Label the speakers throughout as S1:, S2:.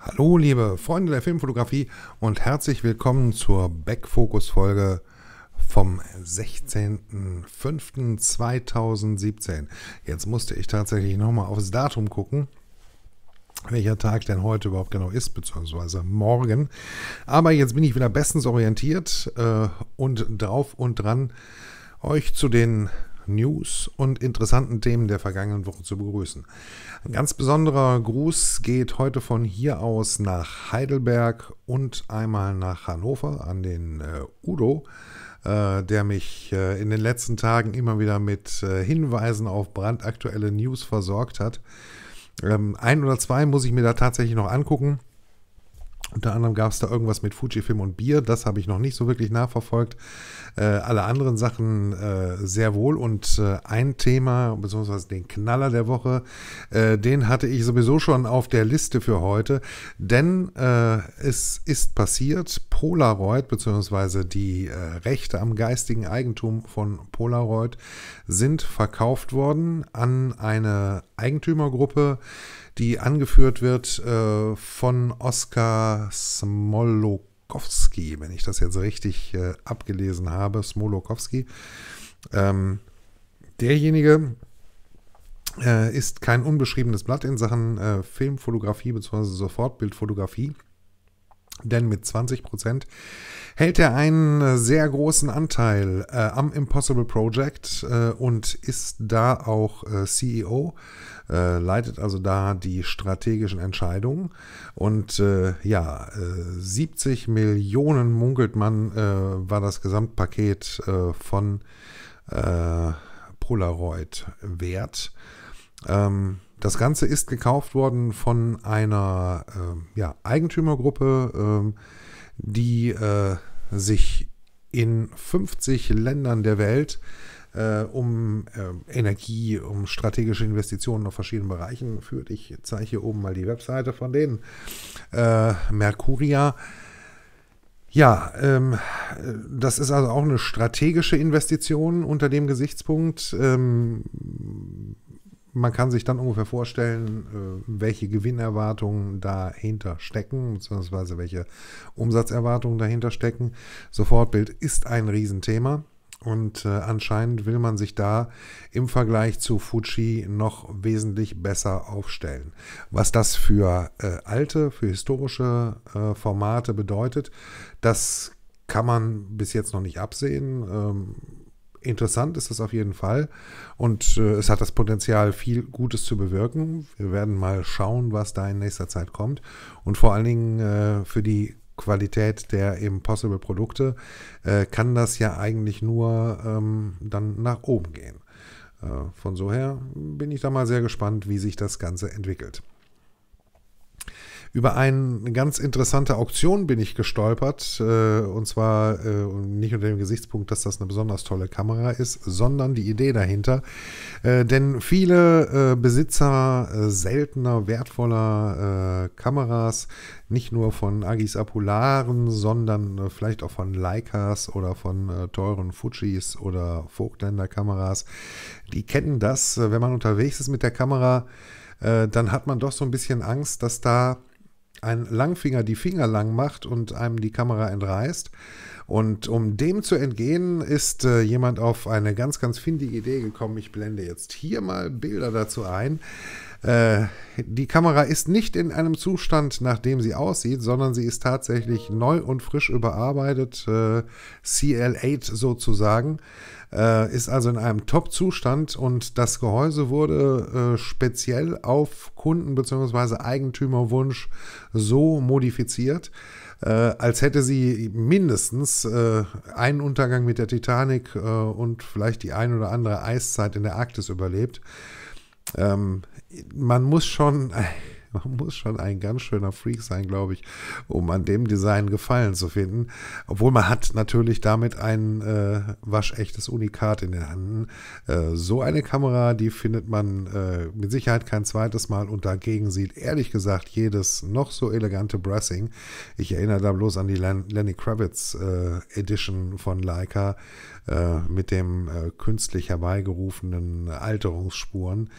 S1: Hallo, liebe Freunde der Filmfotografie und herzlich willkommen zur Backfocus-Folge vom 16.05.2017. Jetzt musste ich tatsächlich nochmal aufs Datum gucken, welcher Tag denn heute überhaupt genau ist, beziehungsweise morgen. Aber jetzt bin ich wieder bestens orientiert äh, und drauf und dran, euch zu den News und interessanten Themen der vergangenen Woche zu begrüßen. Ein ganz besonderer Gruß geht heute von hier aus nach Heidelberg und einmal nach Hannover an den äh, Udo. Äh, der mich äh, in den letzten Tagen immer wieder mit äh, Hinweisen auf brandaktuelle News versorgt hat. Ähm, ein oder zwei muss ich mir da tatsächlich noch angucken. Unter anderem gab es da irgendwas mit Fujifilm und Bier. Das habe ich noch nicht so wirklich nachverfolgt. Äh, alle anderen Sachen äh, sehr wohl. Und äh, ein Thema, beziehungsweise den Knaller der Woche, äh, den hatte ich sowieso schon auf der Liste für heute. Denn äh, es ist passiert, Polaroid, beziehungsweise die äh, Rechte am geistigen Eigentum von Polaroid sind verkauft worden an eine Eigentümergruppe, die angeführt wird äh, von Oskar Smolokowski, wenn ich das jetzt richtig äh, abgelesen habe, Smolokowski. Ähm, derjenige äh, ist kein unbeschriebenes Blatt in Sachen äh, Filmfotografie bzw. Sofortbildfotografie. Denn mit 20% hält er einen äh, sehr großen Anteil äh, am Impossible Project äh, und ist da auch äh, CEO, äh, leitet also da die strategischen Entscheidungen. Und äh, ja, 70 Millionen munkelt man, war das Gesamtpaket von Polaroid wert. Ähm, das Ganze ist gekauft worden von einer äh, ja, Eigentümergruppe, äh, die äh, sich in 50 Ländern der Welt äh, um äh, Energie, um strategische Investitionen auf verschiedenen Bereichen führt. Ich zeige hier oben mal die Webseite von denen. Äh, Mercuria. Ja, ähm, das ist also auch eine strategische Investition unter dem Gesichtspunkt. Ähm, man kann sich dann ungefähr vorstellen, äh, welche Gewinnerwartungen dahinter stecken, beziehungsweise welche Umsatzerwartungen dahinter stecken. Sofortbild ist ein Riesenthema. Und äh, anscheinend will man sich da im Vergleich zu Fuji noch wesentlich besser aufstellen. Was das für äh, alte, für historische Formate bedeutet, das kann man bis jetzt noch nicht absehen. Ähm, Interessant ist es auf jeden Fall und äh, es hat das Potenzial, viel Gutes zu bewirken. Wir werden mal schauen, was da in nächster Zeit kommt und vor allen Dingen äh, für die Qualität der Impossible Produkte äh, kann das ja eigentlich nur ähm, dann nach oben gehen. Äh, von so her bin ich da mal sehr gespannt, wie sich das Ganze entwickelt über eine ganz interessante Auktion bin ich gestolpert. Äh, und zwar äh, nicht unter dem Gesichtspunkt, dass das eine besonders tolle Kamera ist, sondern die Idee dahinter. Äh, denn viele äh, Besitzer äh, seltener, wertvoller äh, Kameras, nicht nur von Agis Apularen, sondern vielleicht auch von Leicas oder von teuren Fujis oder Vogtländer Kameras, die kennen das, wenn man unterwegs ist mit der Kamera dann hat man doch so ein bisschen Angst, dass da ein Langfinger die Finger lang macht und einem die Kamera entreißt. Und um dem zu entgehen, ist äh, jemand auf eine ganz, ganz findige Idee gekommen. Ich blende jetzt hier mal Bilder dazu ein. Äh, die Kamera ist nicht in einem Zustand, nach dem sie aussieht, sondern sie ist tatsächlich neu und frisch überarbeitet, äh, CL8 sozusagen, äh, ist also in einem Top-Zustand und das Gehäuse wurde äh, speziell auf Kunden- bzw. Eigentümerwunsch so modifiziert äh, als hätte sie mindestens äh, einen Untergang mit der Titanic äh, und vielleicht die ein oder andere Eiszeit in der Arktis überlebt. Ähm, man muss schon Man muss schon ein ganz schöner Freak sein, glaube ich, um an dem Design Gefallen zu finden. Obwohl man hat natürlich damit ein äh, waschechtes Unikat in den Händen. Äh, so eine Kamera, die findet man äh, mit Sicherheit kein zweites Mal und dagegen sieht ehrlich gesagt jedes noch so elegante Brassing. Ich erinnere da bloß an die Len Lenny Kravitz äh, Edition von Leica äh, mit dem äh, künstlich herbeigerufenen Alterungsspuren.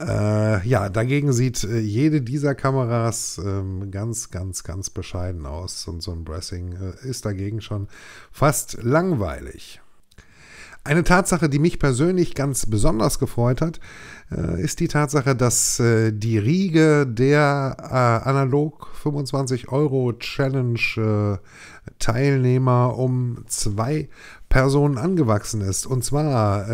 S1: Äh, ja, dagegen sieht äh, jede dieser Kameras ähm, ganz, ganz, ganz bescheiden aus und so ein Bracing äh, ist dagegen schon fast langweilig. Eine Tatsache, die mich persönlich ganz besonders gefreut hat, äh, ist die Tatsache, dass äh, die Riege der analog 25 Euro Challenge Teilnehmer um zwei Personen angewachsen ist. Und zwar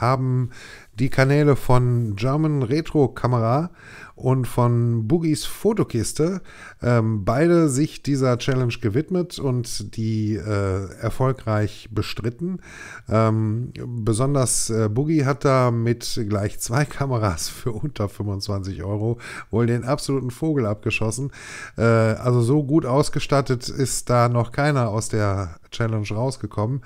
S1: haben die Kanäle von German Retro Kamera und von Boogies Fotokiste ähm, beide sich dieser Challenge gewidmet und die äh, erfolgreich bestritten. Ähm, besonders äh, Boogie hat da mit gleich zwei Kameras für unter 25 Euro wohl den absoluten Vogel abgeschossen. Äh, also so gut ausgestattet ist da noch keiner aus der Challenge rausgekommen.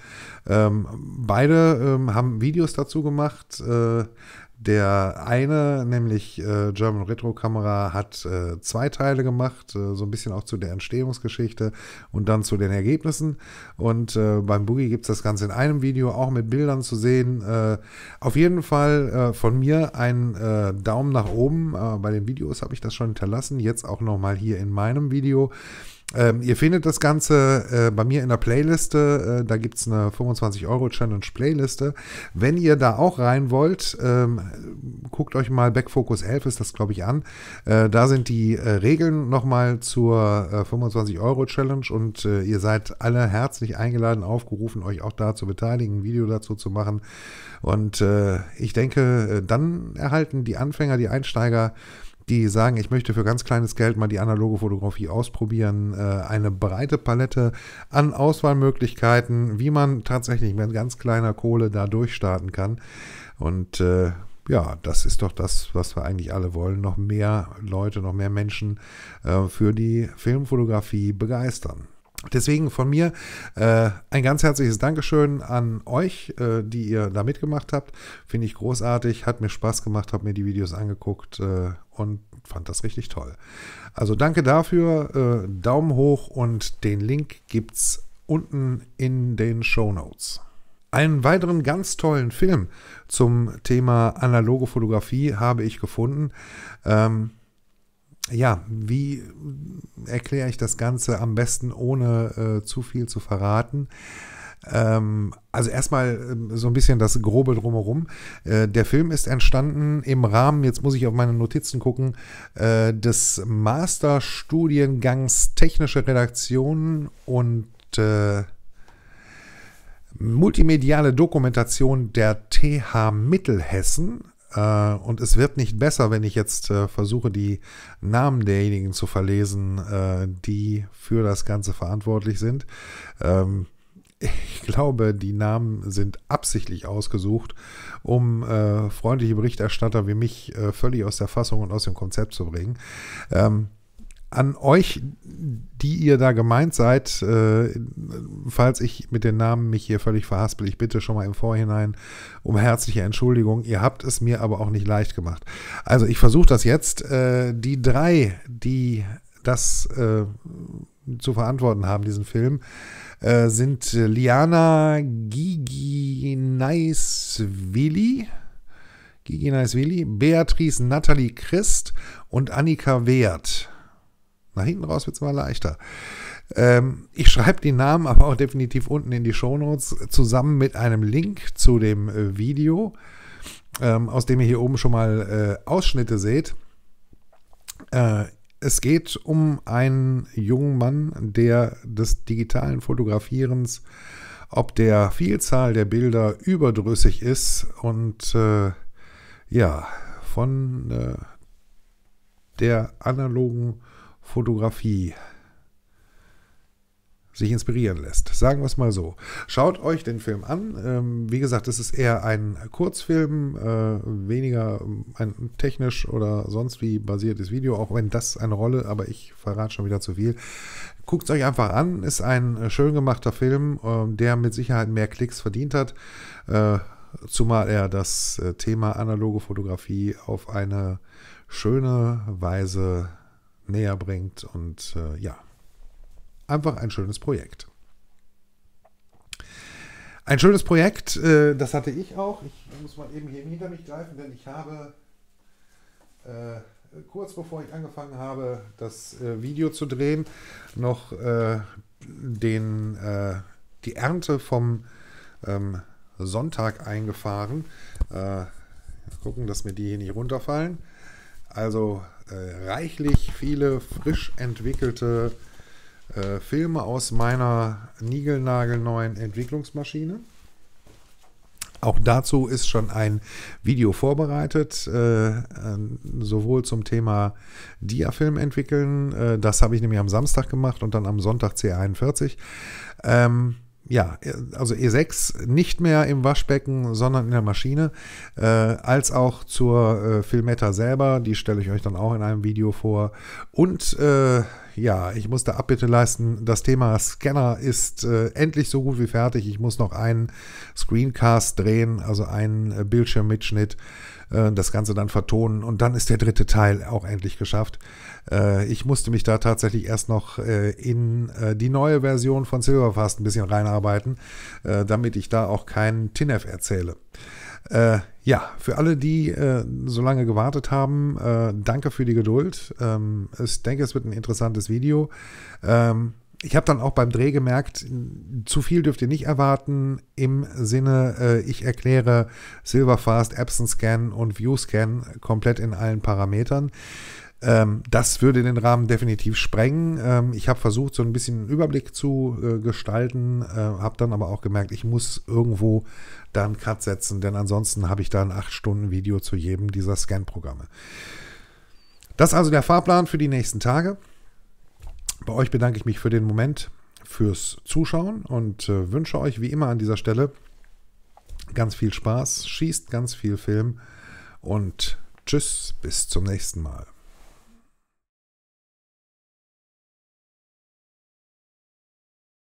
S1: Ähm, beide ähm, haben Videos dazu gemacht. Äh, der eine, nämlich äh, German Retro Kamera, hat äh, zwei Teile gemacht, äh, so ein bisschen auch zu der Entstehungsgeschichte und dann zu den Ergebnissen. Und äh, beim Boogie gibt es das Ganze in einem Video, auch mit Bildern zu sehen. Äh, auf jeden Fall äh, von mir ein äh, Daumen nach oben. Äh, bei den Videos habe ich das schon hinterlassen, jetzt auch nochmal hier in meinem Video. Ähm, ihr findet das Ganze äh, bei mir in der Playliste. Äh, da gibt es eine 25-Euro-Challenge-Playliste. Wenn ihr da auch rein wollt, ähm, guckt euch mal Backfocus 11, ist das, glaube ich, an. Äh, da sind die äh, Regeln nochmal zur 25-Euro-Challenge äh, und äh, ihr seid alle herzlich eingeladen, aufgerufen, euch auch da zu beteiligen, ein Video dazu zu machen. Und ich denke, dann erhalten die Anfänger, die Einsteiger, die sagen, ich möchte für ganz kleines Geld mal die analoge Fotografie ausprobieren. Äh, eine breite Palette an Auswahlmöglichkeiten, wie man tatsächlich mit ganz kleiner Kohle da durchstarten kann. Und äh, ja, das ist doch das, was wir eigentlich alle wollen. Noch mehr Leute, noch mehr Menschen äh, für die Filmfotografie begeistern. Deswegen von mir äh, ein ganz herzliches Dankeschön an euch, äh, die ihr da mitgemacht habt. Finde ich großartig, hat mir Spaß gemacht, habe mir die Videos angeguckt äh, und fand das richtig toll. Also danke dafür, äh, Daumen hoch und den Link gibt's unten in den Show Notes. Einen weiteren ganz tollen Film zum Thema analoge Fotografie habe ich gefunden. Ähm, ja, wie erkläre ich das Ganze am besten, ohne äh, zu viel zu verraten? Ähm, also erstmal ähm, so ein bisschen das Grobe drumherum. Äh, der Film ist entstanden im Rahmen, jetzt muss ich auf meine Notizen gucken, äh, des Masterstudiengangs Technische Redaktion und äh, multimediale Dokumentation der TH Mittelhessen äh, und es wird nicht besser, wenn ich jetzt äh, versuche, die Namen derjenigen zu verlesen, äh, die für das Ganze verantwortlich sind. Ähm, ich glaube, die Namen sind absichtlich ausgesucht, um freundliche Berichterstatter wie mich völlig aus der Fassung und aus dem Konzept zu bringen. Ähm, an euch, die ihr da gemeint seid, äh, falls ich mit den Namen mich hier völlig verhaspel, ich bitte schon mal im Vorhinein um herzliche Entschuldigung. Ihr habt es mir aber auch nicht leicht gemacht. Also ich versuche das jetzt. Äh, die drei, die das äh, zu verantworten haben, diesen Film, äh, sind Liana Gigi Naiswili. Gigi Naiswili, Beatrice Nathalie Christ und Annika Wehrt. Nach hinten raus wird es mal leichter. Ähm, ich schreibe die Namen aber auch definitiv unten in die Shownotes zusammen mit einem Link zu dem äh, Video, ähm, aus dem ihr hier oben schon mal äh, Ausschnitte seht. Äh, es geht um einen jungen Mann, der des digitalen Fotografierens, ob der Vielzahl der Bilder überdrüssig ist und äh, ja, von äh, der analogen Fotografie sich inspirieren lässt. Sagen wir es mal so. Schaut euch den Film an. Ähm, wie gesagt, es ist eher ein Kurzfilm, äh, weniger ähm, ein technisch oder sonst wie basiertes Video, auch wenn das eine Rolle, aber ich verrate schon wieder zu viel. Guckt es euch einfach an. Ist ein äh, schön gemachter Film, äh, der mit Sicherheit mehr Klicks verdient hat. Äh, zumal er das äh, Thema analoge Fotografie auf eine schöne Weise näher bringt. Und äh, ja, einfach ein schönes Projekt. Ein schönes Projekt, äh, das hatte ich auch. Ich muss mal eben hier hinter mich greifen, denn ich habe äh, kurz bevor ich angefangen habe, das äh, Video zu drehen, noch äh, den, äh, die Ernte vom ähm, Sonntag eingefahren. gucken, dass mir die hier nicht runterfallen. Also äh, reichlich viele frisch entwickelte äh, Filme aus meiner niegelnagelneuen Entwicklungsmaschine. Auch dazu ist schon ein Video vorbereitet, äh, sowohl zum Thema Diafilm entwickeln, äh, das habe ich nämlich am Samstag gemacht und dann am Sonntag C41 ja, äh, also E6 nicht mehr im Waschbecken, sondern in der Maschine, äh, als auch zur äh, Filmetta selber, die stelle ich euch dann auch in einem Video vor. Und äh, ja, ich musste Abbitte leisten. Das Thema Scanner ist äh, endlich so gut wie fertig. Ich muss noch einen Screencast drehen, also einen äh, Bildschirmmitschnitt, äh, das Ganze dann vertonen und dann ist der dritte Teil auch endlich geschafft. Äh, ich musste mich da tatsächlich erst noch äh, in äh, die neue Version von Silverfast ein bisschen reinarbeiten, damit ich da auch keinen TINF erzähle. Ja, für alle, die äh, so lange gewartet haben, äh, danke für die Geduld. Ähm, ich denke, es wird ein interessantes Video. Ähm, ich habe dann auch beim Dreh gemerkt, zu viel dürft ihr nicht erwarten. Im Sinne, äh, ich erkläre Silverfast, Epson Scan und View Scan komplett in allen Parametern. Ähm, das würde den Rahmen definitiv sprengen. Ähm, ich habe versucht, so ein bisschen einen Überblick zu äh, gestalten, äh, habe dann aber auch gemerkt, ich muss irgendwo da einen Cut setzen, denn ansonsten habe ich da ein 8-Stunden-Video zu jedem dieser Scan-Programme. Das ist also der Fahrplan für die nächsten Tage. Bei euch bedanke ich mich für den Moment, fürs Zuschauen und äh, wünsche euch wie immer an dieser Stelle ganz viel Spaß, schießt ganz viel Film und tschüss, bis zum nächsten Mal.